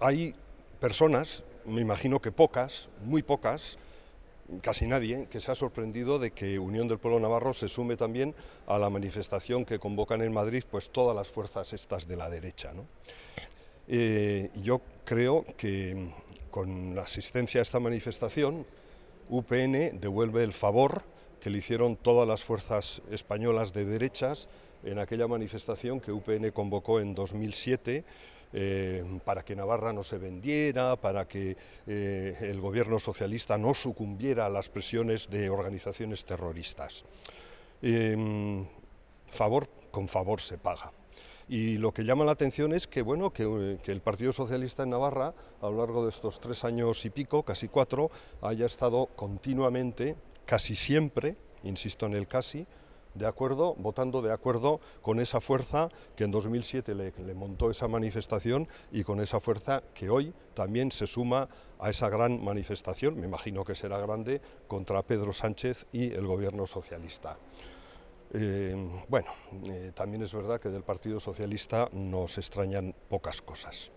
hay personas, me imagino que pocas, muy pocas, casi nadie, que se ha sorprendido de que Unión del Pueblo Navarro se sume también a la manifestación que convocan en Madrid pues todas las fuerzas estas de la derecha. Eh, yo creo que con la asistencia a esta manifestación, UPN devuelve el favor que le hicieron todas las fuerzas españolas de derechas en aquella manifestación que UPN convocó en 2007 eh, para que Navarra no se vendiera, para que eh, el gobierno socialista no sucumbiera a las presiones de organizaciones terroristas. Em, favor, con favor se paga. Y lo que llama la atención es que, bueno, eh, que, el Partido Socialista en Navarra, a lo largo de estos tres años y pico, casi cuatro, haya estado continuamente, casi siempre, insisto en el casi, de acuerdo, votando de acuerdo con esa fuerza que en 2007 le, montó esa manifestación y con esa fuerza que hoy también se suma a esa gran manifestación, me imagino que será grande, contra Pedro Sánchez y el gobierno socialista. Eh, bueno, eh, también es verdad que del Partido Socialista nos extrañan pocas cosas.